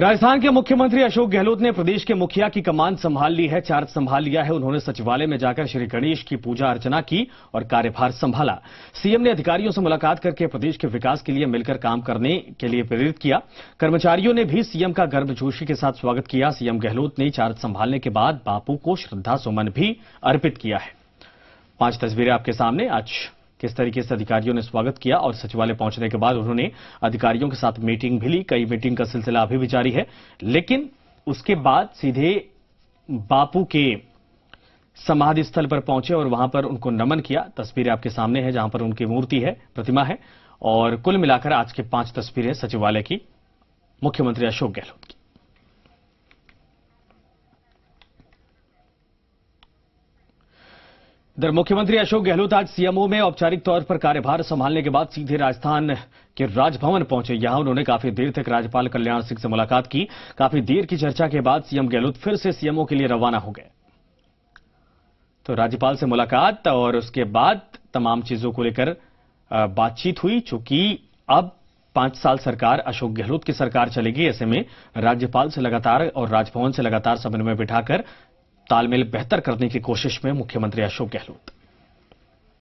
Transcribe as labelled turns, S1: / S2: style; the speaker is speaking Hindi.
S1: राजस्थान के मुख्यमंत्री अशोक गहलोत ने प्रदेश के मुखिया की कमान संभाल ली है चार्ज संभाल लिया है उन्होंने सचिवालय में जाकर श्री गणेश की पूजा अर्चना की और कार्यभार संभाला सीएम ने अधिकारियों से मुलाकात करके प्रदेश के विकास के लिए मिलकर काम करने के लिए प्रेरित किया कर्मचारियों ने भी सीएम का गर्मजोशी के साथ स्वागत किया सीएम गहलोत ने चार्ज संभालने के बाद बापू को श्रद्धा सुमन भी अर्पित किया है पांच तस्वीरें आपके सामने आज किस तरीके से अधिकारियों ने स्वागत किया और सचिवालय पहुंचने के बाद उन्होंने अधिकारियों के साथ मीटिंग भी ली कई मीटिंग का सिलसिला अभी भी जारी है लेकिन उसके बाद सीधे बापू के समाधि स्थल पर पहुंचे और वहां पर उनको नमन किया तस्वीरें आपके सामने हैं जहां पर उनकी मूर्ति है प्रतिमा है और कुल मिलाकर आज की पांच तस्वीरें सचिवालय की मुख्यमंत्री अशोक गहलोत की इधर मुख्यमंत्री अशोक गहलोत आज सीएमओ में औपचारिक तौर पर कार्यभार संभालने के बाद सीधे राजस्थान के राजभवन पहुंचे यहां उन्होंने काफी देर तक राज्यपाल कल्याण सिंह से मुलाकात की काफी देर की चर्चा के बाद सीएम गहलोत फिर से सीएमओ के लिए रवाना हो गए तो राज्यपाल से मुलाकात और उसके बाद तमाम चीजों को लेकर बातचीत हुई चूंकि अब पांच साल सरकार अशोक गहलोत की सरकार चलेगी ऐसे में राज्यपाल से लगातार और राजभवन से लगातार समन्वय बिठाकर तालमेल बेहतर करने की कोशिश में मुख्यमंत्री अशोक गहलोत